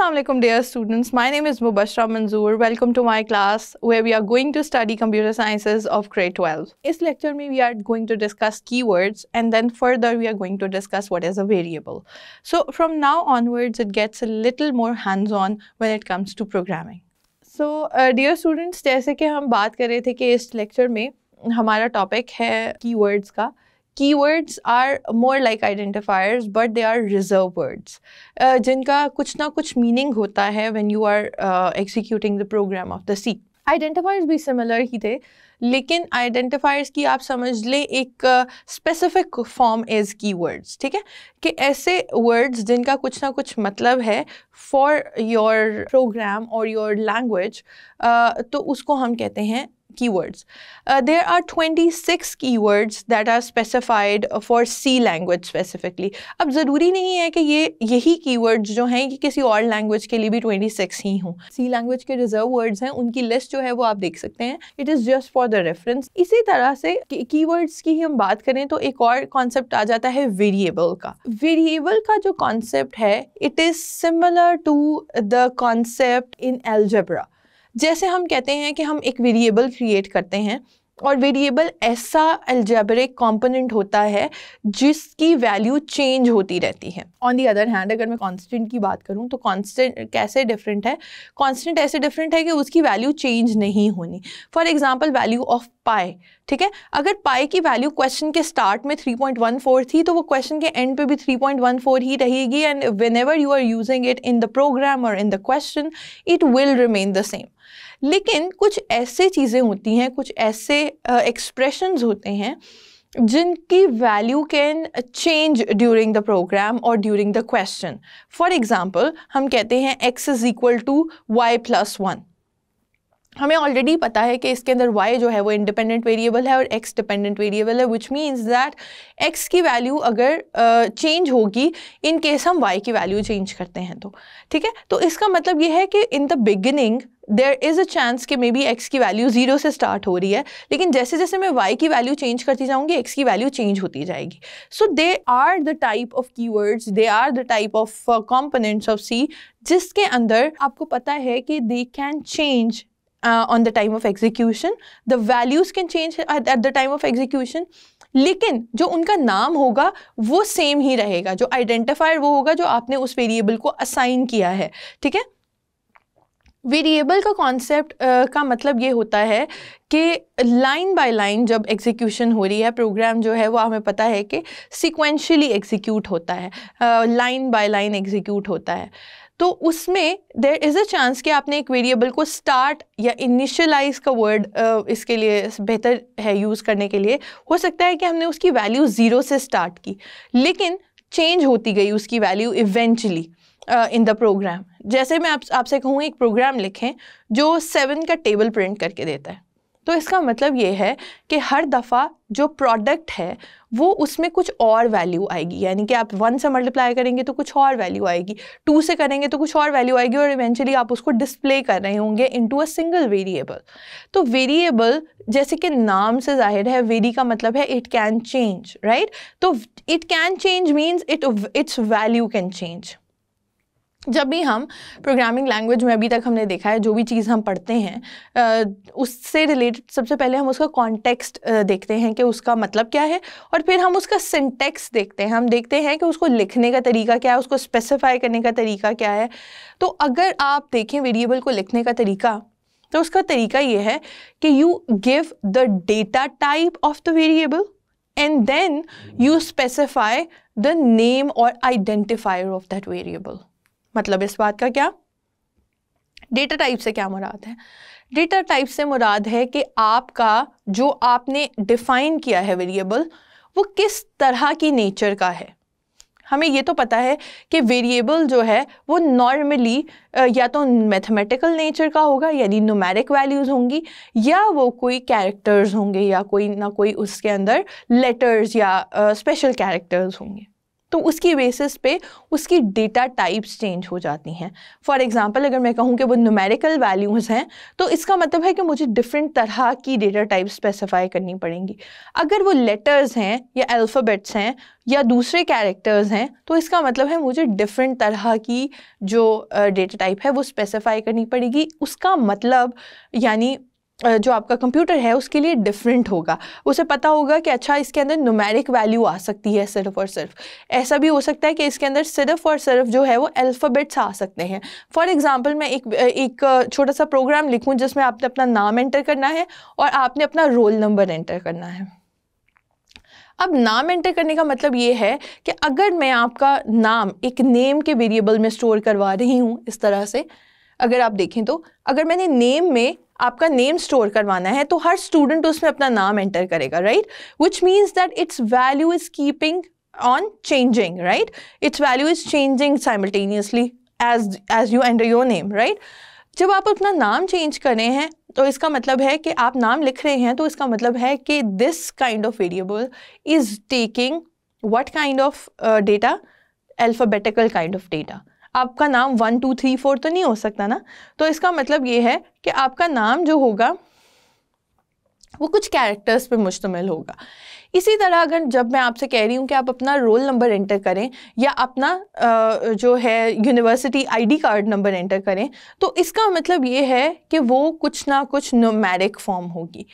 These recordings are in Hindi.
Assalamualaikum dear students, my name is Mubashra Manzoor. Welcome to my class where we are going to study computer sciences of grade 12. इस lecture में we are going to discuss keywords and then further we are going to discuss what is a variable. So from now onwards it gets a little more hands-on when it comes to programming. So dear students, जैसे कि हम बात कर रहे थे कि इस lecture में हमारा topic है keywords का. Keywords are more like identifiers but they are reserve words जिनका कुछ ना कुछ मीनिंग होता है when you are executing the program of the C identifiers भी सिमिलर ही थे लेकिन आइडेंटिफायर्स की आप समझ लें एक specific form is keywords ठीक है कि ऐसे वर्ड्स जिनका कुछ ना कुछ मतलब है फॉर योर प्रोग्राम और योर लैंग्वेज तो उसको हम कहते हैं keywords. Uh, there are 26 keywords that are specified for C language specifically. अब ज़रूरी नहीं है कि ये यही keywords जो हैं ये किसी और language के लिए भी 26 ही हों C language के reserve words हैं उनकी list जो है वो आप देख सकते हैं It is just for the reference. इसी तरह से keywords की ही हम बात करें तो एक और concept आ जाता है variable का Variable का जो concept है it is similar to the concept in algebra. जैसे हम कहते हैं कि हम एक वेरिएबल क्रिएट करते हैं और वेरिएबल ऐसा एल्जेबरिक कंपोनेंट होता है जिसकी वैल्यू चेंज होती रहती है ऑन दी अदर हैंड अगर मैं कांस्टेंट की बात करूं तो कांस्टेंट कैसे डिफरेंट है कांस्टेंट ऐसे डिफरेंट है कि उसकी वैल्यू चेंज नहीं होनी फॉर एग्जांपल वैल्यू ऑफ पाए ठीक है अगर पाए की वैल्यू क्वेश्चन के स्टार्ट में 3.14 थी तो वो क्वेश्चन के एंड पे भी 3.14 ही रहेगी and when you are using it in the program और in the question it will remain the same लेकिन कुछ ऐसे चीज़ें होती हैं कुछ ऐसे एक्सप्रेशंस होते हैं जिनकी value can change during the program और during the question for example हम कहते हैं x is equal to y plus one हमें ऑलरेडी पता है कि इसके अंदर y जो है वो इंडिपेंडेंट वेरिएबल है और x डिपेंडेंट वेरिएबल है विच मीन्स दैट x की वैल्यू अगर चेंज uh, होगी इन केस हम y की वैल्यू चेंज करते हैं तो ठीक है तो इसका मतलब ये है कि in the beginning there is a chance कि मे बी एक्स की वैल्यू जीरो से स्टार्ट हो रही है लेकिन जैसे जैसे मैं वाई की वैल्यू चेंज करती जाऊँगी एक्स की वैल्यू चेंज होती जाएगी so they are the type of keywords they are the type of components of C जिसके अंदर आपको पता है कि they can change on the time of execution the values can change at the time of execution लेकिन जो उनका नाम होगा वो सेम ही रहेगा जो आइडेंटिफायर वो होगा जो आपने उस वेरिएबल को असाइन किया है ठीक है वेरिएबल का कॉन्सेप्ट uh, का मतलब ये होता है कि लाइन बाय लाइन जब एग्जीक्यूशन हो रही है प्रोग्राम जो है वो हमें पता है कि सिक्वेंशली एग्जीक्यूट होता है लाइन बाय लाइन एग्जीक्यूट होता है तो उसमें देर इज़ अ चांस कि आपने एक वेरिएबल को स्टार्ट या इनिशियलाइज का वर्ड इसके लिए बेहतर है यूज़ करने के लिए हो सकता है कि हमने उसकी वैल्यू ज़ीरो से स्टार्ट की लेकिन चेंज होती गई उसकी value eventually in the program जैसे मैं आप आपसे कहूँ एक प्रोग्राम लिखें जो सेवन का टेबल प्रिंट करके देता है तो इसका मतलब ये है कि हर दफ़ा जो प्रोडक्ट है वो उसमें कुछ और वैल्यू आएगी यानी कि आप वन से मल्टीप्लाई करेंगे तो कुछ और वैल्यू आएगी टू से करेंगे तो कुछ और वैल्यू आएगी और इवेंचुअली आप उसको डिस्प्ले कर रहे होंगे इनटू अ सिंगल वेरिएबल तो वेरिएबल जैसे कि नाम से जाहिर है वेरी का मतलब है इट कैन चेंज राइट तो it can change means it its value can change जब भी हम प्रोग्रामिंग लैंग्वेज में अभी तक हमने देखा है जो भी चीज़ हम पढ़ते हैं उससे रिलेटेड सबसे पहले हम उसका कॉन्टेक्स्ट देखते हैं कि उसका मतलब क्या है और फिर हम उसका सिंटेक्स देखते हैं हम देखते हैं कि उसको लिखने का तरीका क्या है उसको स्पेसिफाई करने का तरीका क्या है तो अगर आप देखें वेरिएबल को लिखने का तरीका तो उसका तरीका ये है कि you give the data type of the variable and then you specify the name और आइडेंटिफायर ऑफ दैट वेरिएबल मतलब इस बात का क्या डेटा टाइप से क्या मुराद है डेटा टाइप से मुराद है कि आपका जो आपने डिफाइन किया है वेरिएबल वो किस तरह की नेचर का है हमें ये तो पता है कि वेरिएबल जो है वो नॉर्मली या तो मैथमेटिकल नेचर का होगा यानी नोमैरिक वैल्यूज़ होंगी या वो कोई कैरेक्टर्स होंगे या कोई ना कोई उसके अंदर लेटर्स या स्पेशल कैरेक्टर्स होंगे तो उसकी बेसिस पे उसकी डेटा टाइप्स चेंज हो जाती हैं फॉर एग्ज़ाम्पल अगर मैं कहूँ कि वो न्यूमेरिकल वैल्यूज़ हैं तो इसका मतलब है कि मुझे डिफरेंट तरह की डेटा टाइप स्पेसिफाई करनी पड़ेंगी अगर वो लेटर्स हैं या अल्फ़ाबेट्स हैं या दूसरे कैरेक्टर्स हैं तो इसका मतलब है मुझे डिफरेंट तरह की जो डेटा टाइप है वो स्पेसिफाई करनी पड़ेगी उसका मतलब यानी जो आपका कंप्यूटर है उसके लिए डिफरेंट होगा उसे पता होगा कि अच्छा इसके अंदर नुमेरिक वैल्यू आ सकती है सिर्फ और सिर्फ ऐसा भी हो सकता है कि इसके अंदर सिर्फ और सिर्फ जो है वो अल्फ़ाबेट्स आ सकते हैं फॉर एग्ज़ाम्पल मैं एक एक छोटा सा प्रोग्राम लिखूँ जिसमें आपने अपना नाम एंटर करना है और आपने अपना रोल नंबर एंटर करना है अब नाम एंटर करने का मतलब ये है कि अगर मैं आपका नाम एक नेम के वेरिएबल में स्टोर करवा रही हूँ इस तरह से अगर आप देखें तो अगर मैंने नेम में आपका नेम स्टोर करवाना है तो हर स्टूडेंट उसमें अपना नाम एंटर करेगा right which means that its value is keeping on changing right its value is changing simultaneously as as you enter your name right जब आप अपना नाम चेंज कर रहे हैं तो इसका मतलब है कि आप नाम लिख रहे हैं तो इसका मतलब है कि this kind of variable is taking what kind of data alphabetical kind of data आपका नाम वन टू थ्री फोर तो नहीं हो सकता ना तो इसका मतलब ये है कि आपका नाम जो होगा वो कुछ कैरेक्टर्स पे मुश्तमिल होगा इसी तरह अगर जब मैं आपसे कह रही हूँ कि आप अपना रोल नंबर एंटर करें या अपना जो है university ID card number enter करें तो इसका मतलब ये है कि वो कुछ ना कुछ नोमैरिक फॉर्म होगी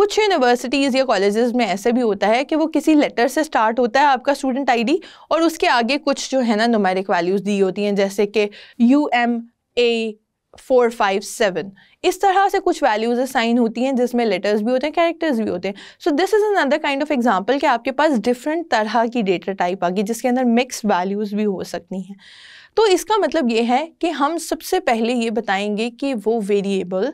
कुछ यूनिवर्सिटीज़ या कॉलेजेस में ऐसे भी होता है कि वो किसी लेटर से स्टार्ट होता है आपका स्टूडेंट आईडी और उसके आगे कुछ जो है ना नुमेरिक वैल्यूज़ दी होती हैं जैसे कि U M A four five seven इस तरह से कुछ वैल्यूज असाइन होती हैं जिसमें लेटर्स भी होते हैं कैरेक्टर्स भी होते हैं so this is another kind of example कि आपके पास डिफरेंट तरह की डेटा टाइप आ गई जिसके अंदर मिक्स वैल्यूज़ भी हो सकती हैं तो इसका मतलब ये है कि हम सबसे पहले ये बताएंगे कि वो वेरिएबल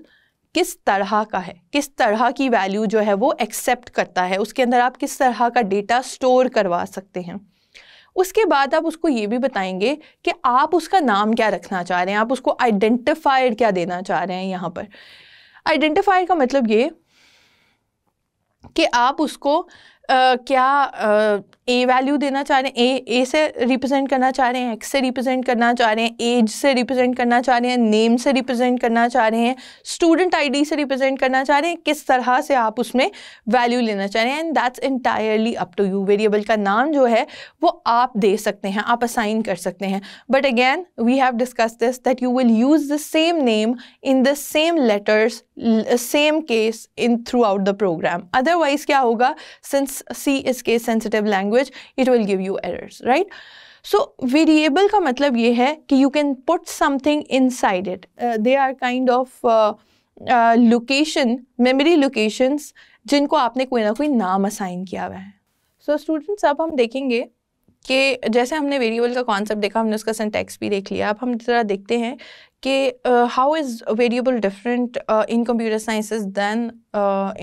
किस तरह का है किस तरह की वैल्यू जो है वो एक्सेप्ट करता है उसके अंदर आप किस तरह का डेटा स्टोर करवा सकते हैं उसके बाद आप उसको ये भी बताएंगे कि आप उसका नाम क्या रखना चाह रहे हैं आप उसको आइडेंटिफायर क्या देना चाह रहे हैं यहाँ पर आइडेंटिफायर का मतलब ये कि आप उसको क्या ए uh, वैल्यू देना चाह रहे हैं ए ए से रिप्रेजेंट करना चाह रहे हैं एक्स से रिप्रेजेंट करना चाह रहे हैं एज से रिप्रेजेंट करना चाह रहे हैं नेम से रिप्रेजेंट करना चाह रहे हैं स्टूडेंट आई से रिप्रेजेंट करना चाह रहे हैं किस तरह से आप उसमें वैल्यू लेना चाह रहे हैं and that's entirely up to you variable का नाम जो है वो आप दे सकते हैं आप असाइन कर सकते हैं but again we have discuss this that you will use the same name in the same letters same case in throughout the program otherwise क्या होगा since C is case sensitive language, it will give you errors, right? So variable का मतलब ये है कि you can put something inside it they are kind of location memory locations जिनको आपने कोई ना कोई नाम असाइन किया हुआ है सो so, स्टूडेंट्स अब हम देखेंगे कि जैसे हमने वेरिएबल का कॉन्सेप्ट देखा हमने उसका सेंटेक्स भी देख लिया अब हम जरा देखते हैं कि how is variable different in computer sciences than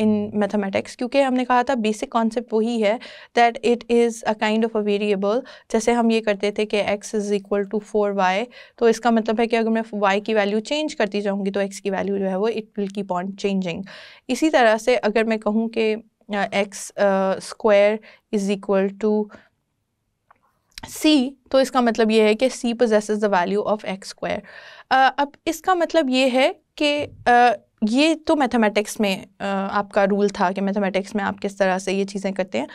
in mathematics क्योंकि हमने कहा था बेसिक कॉन्सेप्ट वही है that it is a kind of a variable जैसे हम ये करते थे कि x is equal to four y तो इसका मतलब है कि अगर मैं वाई की वैल्यू चेंज करती जाऊँगी तो एक्स की वैल्यू जो है वो it will keep on changing इसी तरह से अगर मैं कहूँ कि x square is equal to c तो इसका मतलब ये है कि c poses the value of x square अब इसका मतलब ये है कि uh, ये तो मैथमेटिक्स में uh, आपका रूल था कि मैथमेटिक्स में आप किस तरह से ये चीज़ें करते हैं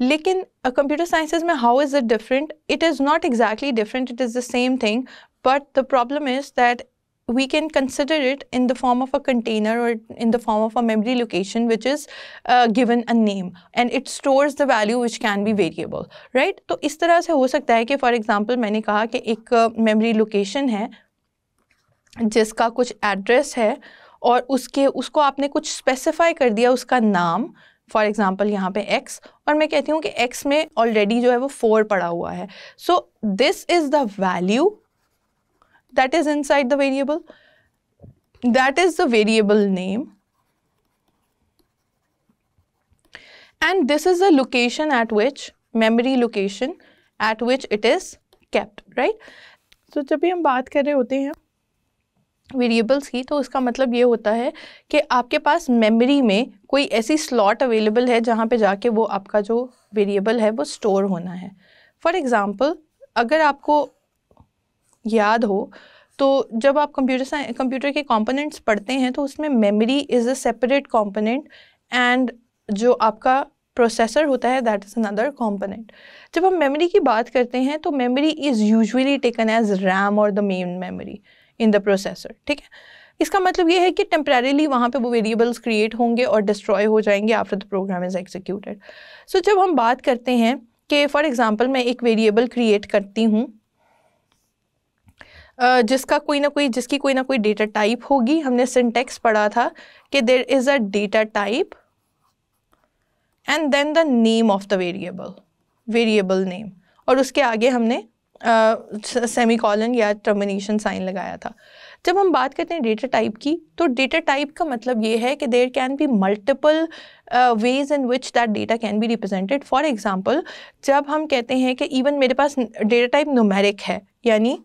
लेकिन कंप्यूटर uh, साइंसेज में how is it different it is not exactly different it is the same thing but the problem is that we can consider it in the form of a container or in the form of a memory location which is uh, given a name and it stores the value which can be variable right तो इस तरह से हो सकता है कि for example मैंने कहा कि एक memory location है जिसका कुछ address है और उसके उसको आपने कुछ specify कर दिया उसका नाम फॉर एग्ज़ाम्पल यहाँ पे x और मैं कहती हूँ कि x में ऑलरेडी जो है वो 4 पड़ा हुआ है so this is the value that is inside the variable that is the variable name and this is the location at which memory location at which it is kept right so jab hum baat kar rahe hote hain variables की तो उसका मतलब ये होता है कि आपके पास मेमोरी में कोई ऐसी स्लॉट अवेलेबल है जहाँ पे जाके वो आपका जो वेरिएबल है वो स्टोर होना है फॉर एग्ज़ाम्पल अगर आपको याद हो तो जब आप कंप्यूटर साइंस कंप्यूटर के कंपोनेंट्स पढ़ते हैं तो उसमें memory is a separate component and जो आपका प्रोसेसर होता है दैट इज़ अनदर कंपोनेंट जब हम मेमोरी की बात करते हैं तो memory is usually taken as RAM और the main memory in the processor ठीक है इसका मतलब ये है कि टेम्प्रेरीली वहाँ पे वो वेरिएबल्स क्रिएट होंगे और डिस्ट्रॉय हो जाएंगे after the program is executed so जब हम बात करते हैं कि फ़ॉर एग्ज़ाम्पल मैं एक वेरिएबल क्रिएट करती हूँ जिसका कोई ना कोई जिसकी कोई ना कोई डेटा टाइप होगी हमने सिंटेक्स पढ़ा था कि there is a data type and then the name of the variable variable name और उसके आगे हमने सेमी uh, कॉलन या टर्मिनेशन साइन लगाया था जब हम बात करते हैं डेटा टाइप की तो डेटा टाइप का मतलब ये है कि there can be multiple ways in which that data can be represented for example जब हम कहते हैं कि इवन मेरे पास डेटा टाइप नोमेरिक है यानी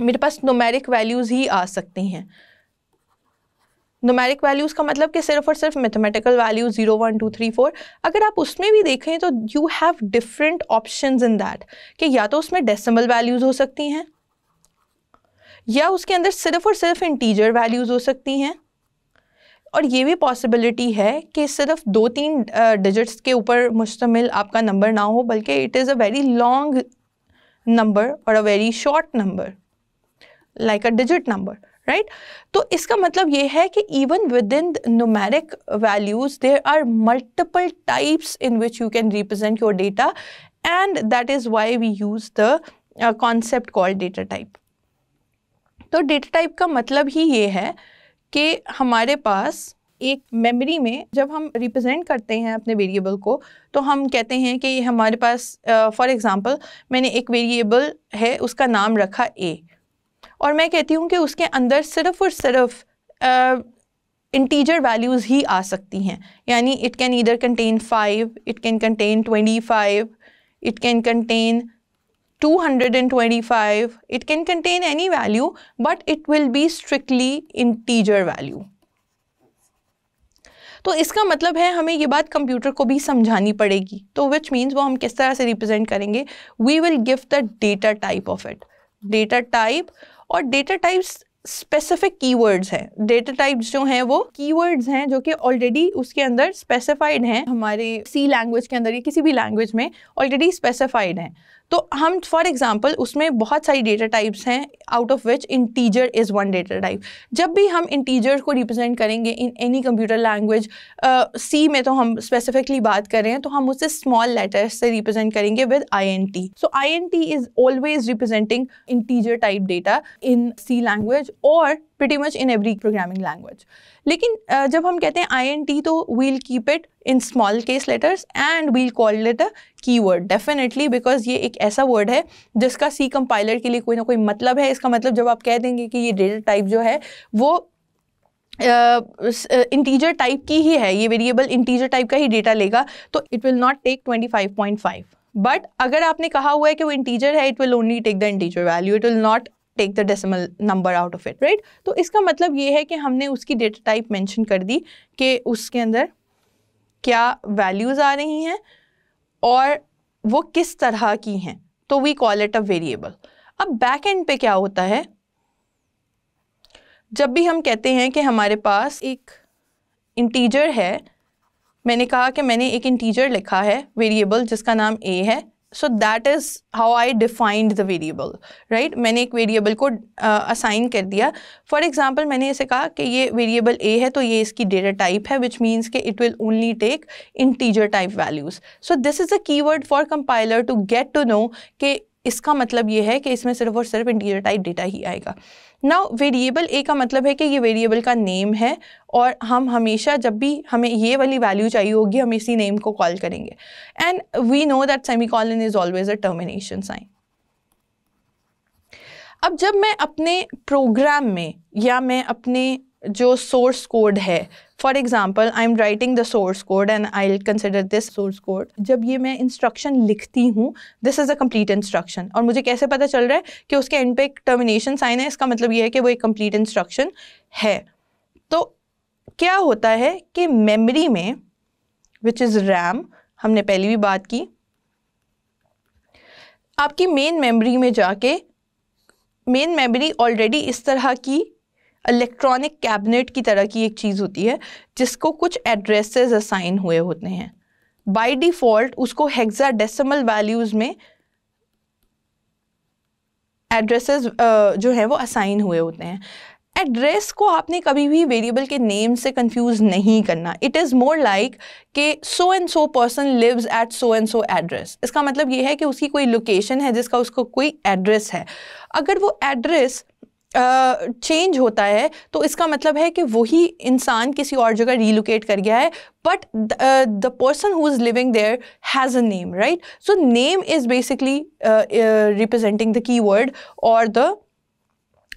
मेरे पास नोमेरिक वैल्यूज़ ही आ सकती हैं नोमेरिक वैल्यूज़ का मतलब कि सिर्फ और सिर्फ mathematical value zero one two three four अगर आप उसमें भी देखें तो you have different option in that कि या तो उसमें डेसिमल वैल्यूज़ हो सकती हैं या उसके अंदर सिर्फ और सिर्फ इंटीजर वैल्यूज़ हो सकती हैं और ये भी पॉसिबिलिटी है कि सिर्फ दो तीन डिजिट्स के ऊपर मुश्तमिल आपका नंबर ना हो बल्कि it is a very long number और a very short number like a digit number right तो इसका मतलब ये है कि even within numeric values there are multiple types in which you can represent your data and that is why we use the concept call data type तो डेटा टाइप का मतलब ही ये है कि हमारे पास एक मेमोरी में जब हम रिप्रेजेंट करते हैं अपने वेरिएबल को तो हम कहते हैं कि हमारे पास फॉर uh, एग्जांपल मैंने एक वेरिएबल है उसका नाम रखा ए और मैं कहती हूँ कि उसके अंदर सिर्फ और सिर्फ इंटीजर वैल्यूज़ ही आ सकती हैं यानी it can either contain five it can contain twenty five it can contain two hundred and twenty five it can contain any value but it will be strictly integer value तो इसका मतलब है हमें ये बात कंप्यूटर को भी समझानी पड़ेगी तो विच मीन्स वो हम किस तरह से रिप्रेजेंट करेंगे we will give the data type of it data type और डेटा टाइप्स स्पेसिफिक कीवर्ड्स हैं डेटा टाइप्स जो हैं वो कीवर्ड्स हैं जो कि ऑलरेडी उसके अंदर स्पेसिफाइड हैं हमारे सी लैंग्वेज के अंदर या किसी भी लैंग्वेज में ऑलरेडी स्पेसिफाइड हैं तो हम फॉर एग्जाम्पल उसमें बहुत सारी डेटा टाइप्स हैं out of which integer is one data type जब भी हम इंटीजर को रिप्रेजेंट करेंगे in any computer language C में तो हम स्पेसिफिकली बात कर रहे हैं तो हम उसे स्मॉल लेटर्स से रिप्रेजेंट करेंगे with I N T so I N T is always representing integer type data in C language और pretty much in every programming language. लेकिन uh, जब हम कहते हैं INT तो we'll keep it in small case letters and we'll call it a keyword definitely because ये एक ऐसा वर्ड है जिसका सी compiler के लिए कोई ना कोई मतलब है इसका मतलब जब आप कह देंगे कि ये डेटा टाइप जो है वो इंटीजर uh, टाइप uh, की ही है ये वेरिएबल इंटीजर टाइप का ही डेटा लेगा तो it will not take 25.5 but अगर आपने कहा हुआ है कि वो इंटीजर है it will only take the integer value it will not take the decimal number out of it right तो इसका मतलब ये है कि हमने उसकी डेटा टाइप मेंशन कर दी कि उसके अंदर क्या वैल्यूज़ आ रही हैं और वो किस तरह की हैं तो we call it a variable अब बैक एंड पे क्या होता है जब भी हम कहते हैं कि हमारे पास एक इंटीजर है मैंने कहा कि मैंने एक इंटीजर लिखा है वेरिएबल जिसका नाम ए है so that is how I defined the variable right मैंने एक वेरिएबल को असाइन uh, कर दिया फॉर एग्जाम्पल मैंने इसे कहा कि ये वेरिएबल ए है तो ये इसकी डेटा टाइप है विच मीन्स के it will only take integer type values so this is a keyword for compiler to get to know कि इसका मतलब ये है कि इसमें सिर्फ और सिर्फ इंटीजर टाइप डेटा ही आएगा ना वेरिएबल ए का मतलब है कि ये वेरिएबल का नेम है और हम हमेशा जब भी हमें ये वाली वैल्यू चाहिए होगी हम इसी नेम को कॉल करेंगे and we know that semicolon is always a termination sign अब जब मैं अपने प्रोग्राम में या मैं अपने जो सोर्स कोड है for example I am writing the source code and I consider this source code जब ये मैं इंस्ट्रक्शन लिखती हूँ this is a complete instruction और मुझे कैसे पता चल रहा है कि उसके एंड पे एक टर्मिनेशन साइन है इसका मतलब ये है कि वो एक कम्प्लीट इंस्ट्रक्शन है तो क्या होता है कि मेमरी में विच इज़ रैम हमने पहली भी बात की आपकी मेन मेमरी में जाके मेन मेमरी ऑलरेडी इस तरह की इलेक्ट्रॉनिक कैबिनेट की तरह की एक चीज़ होती है जिसको कुछ एड्रेसेस असाइन हुए होते हैं बाय डिफ़ॉल्ट उसको हेक्सा डेसिमल वैल्यूज़ में एड्रेसेस जो हैं वो असाइन हुए होते हैं एड्रेस को आपने कभी भी वेरिएबल के नेम से कंफ्यूज नहीं करना इट इज़ मोर लाइक के so and so person lives at so and so address इसका मतलब ये है कि उसकी कोई लोकेशन है जिसका उसको कोई एड्रेस है अगर वो एड्रेस चेंज uh, होता है तो इसका मतलब है कि वही इंसान किसी और जगह रीलोकेट कर गया है but the person who is living there has a name right so name is basically representing the keyword और द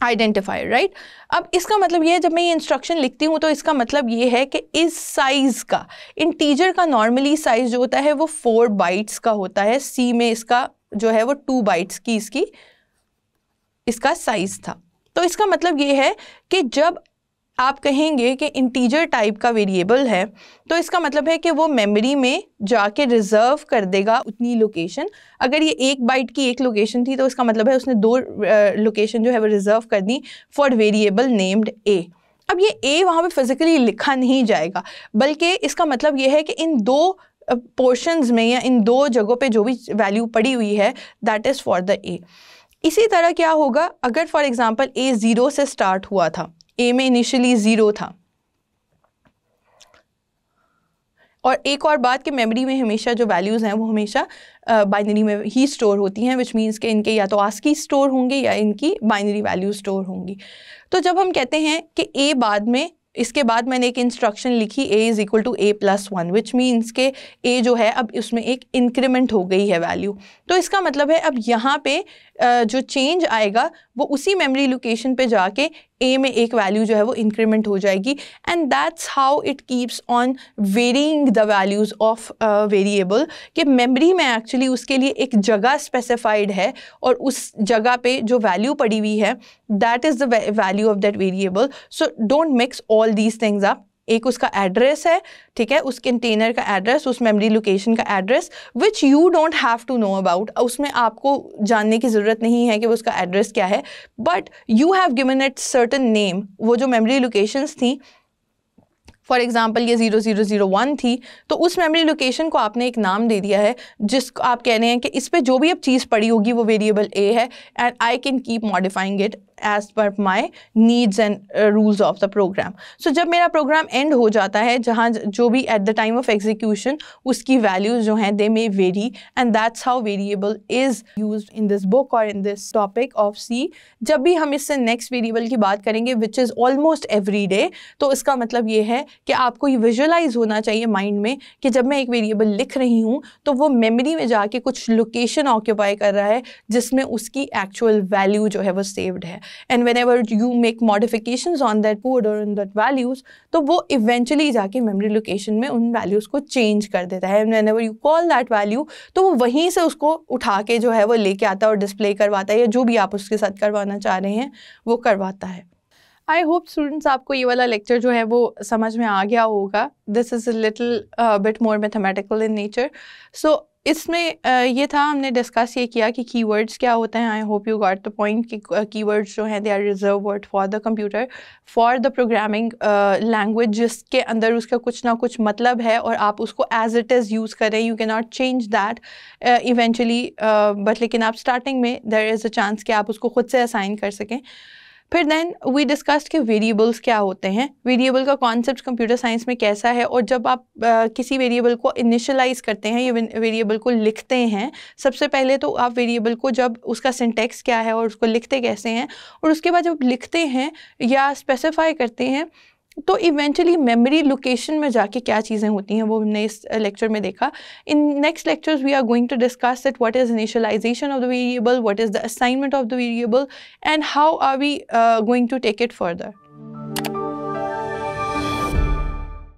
आइडेंटिफायर राइट अब इसका मतलब यह है जब मैं ये इंस्ट्रक्शन लिखती हूँ तो इसका मतलब ये है कि इस साइज़ का इंटीजर का नॉर्मली साइज़ जो होता है वो फोर बाइट्स का होता है सी में इसका जो है वो टू बाइट्स की इसकी इसका साइज़ था तो इसका मतलब ये है कि जब आप कहेंगे कि इंटीजर टाइप का वेरिएबल है तो इसका मतलब है कि वो मेमोरी में जाके रिजर्व कर देगा उतनी लोकेशन अगर ये एक बाइट की एक लोकेशन थी तो इसका मतलब है उसने दो लोकेशन जो है वो रिज़र्व कर दी फॉर वेरिएबल नेम्ड ए अब ये ए वहाँ पे फिज़िकली लिखा नहीं जाएगा बल्कि इसका मतलब ये है कि इन दो पोर्शंस में या इन दो जगहों पे जो भी वैल्यू पड़ी हुई है that is for the a इसी तरह क्या होगा अगर फॉर एग्ज़ाम्पल ए ज़ीरो से स्टार्ट हुआ था ए में इनिशियली ज़ीरो था और एक और बात कि मेमोरी में हमेशा जो वैल्यूज़ हैं वो हमेशा बाइनरी में ही स्टोर होती हैं विच मीन्स के इनके या तो की स्टोर होंगे या इनकी बाइनरी वैल्यू स्टोर होंगी तो जब हम कहते हैं कि ए बाद में इसके बाद मैंने एक इंस्ट्रक्शन लिखी a is equal to a plus one which means के ए जो है अब उसमें एक इंक्रीमेंट हो गई है वैल्यू तो इसका मतलब है अब यहाँ पे जो चेंज आएगा वो उसी मेमोरी लोकेशन पे जाके ए में एक वैल्यू जो है वो इंक्रीमेंट हो जाएगी and that's how it keeps on varying the values of variable कि मेमोरी में एक्चुअली उसके लिए एक जगह स्पेसिफाइड है और उस जगह पे जो वैल्यू पड़ी हुई है that is the value of that variable so don't mix all these things up एक उसका एड्रेस है ठीक है उस कंटेनर का एड्रेस उस मेमोरी लोकेशन का address which you don't have to know about उसमें आपको जानने की ज़रूरत नहीं है कि उसका एड्रेस क्या है but you have given it certain name वो जो मेमोरी लोकेशंस थी फॉर एग्ज़ाम्पल ये ज़ीरो ज़ीरो ज़ीरो वन थी तो उस मेमोरी लोकेशन को आपने एक नाम दे दिया है जिसको आप कह रहे हैं कि इस पर जो भी अब चीज़ पड़ी होगी वो वेरिएबल ए है and I can keep modifying it as per my needs and rules of the program so जब मेरा प्रोग्राम एंड हो जाता है जहाँ जो भी at the time of execution उसकी वैल्यूज जो हैं they may vary and that's how variable is use in this book और in this topic of C जब भी हम इससे नेक्स्ट वेरिएबल की बात करेंगे which is almost every day तो इसका मतलब ये है कि आपको ये विजुअलाइज होना चाहिए माइंड में कि जब मैं एक वेरिएबल लिख रही हूँ तो वो मेमरी में जाके कुछ लोकेशन ऑक्यूपाई कर रहा है जिसमें उसकी एक्चुअल वैल्यू जो है वो सेव्ड है and whenever you make modification on that code और इन दैट वैल्यूज़ तो वो इवेंचुअली जाके मेमरी लोकेशन में उन वैल्यूज़ को चेंज कर देता है and whenever you call that value तो वो वहीं से उसको उठा के जो है वो लेके आता है और डिस्प्ले करवाता है या जो भी आप उसके साथ करवाना चाह रहे हैं वो करवाता है आई होप स्टूडेंट्स आपको ये वाला लेक्चर जो है वो समझ में आ गया होगा this is a little bit more mathematical in nature so इसमें ये था हमने डिस्कस ये किया कि कीवर्ड्स क्या होते हैं I hope you got the point कि कीवर्ड्स जो हैं they are reserved word for the computer for the programming language जिसके अंदर उसका कुछ ना कुछ मतलब है और आप उसको एज इट इज़ यूज़ करें you can not change that eventually but लेकिन आप स्टार्टिंग में देर इज़ अ चांस कि आप उसको खुद से असाइन कर सकें फिर देन वी डिस्कस्ड के वेरिएबल्स क्या होते हैं वेरिएबल का कॉन्सेप्ट कंप्यूटर साइंस में कैसा है और जब आप आ, किसी वेरिएबल को इनिशलाइज करते हैं या वेरिएबल को लिखते हैं सबसे पहले तो आप वेरिएबल को जब उसका सिंटेक्स क्या है और उसको लिखते कैसे हैं और उसके बाद जब लिखते हैं या स्पेसिफाई करते हैं तो इवेंचुअली मेमोरी लोकेशन में जाके क्या चीज़ें होती हैं वो हमने इस लेक्चर में देखा in next lectures we are going to discuss that what is initialization of the variable what is the assignment of the variable and how are we going to take it further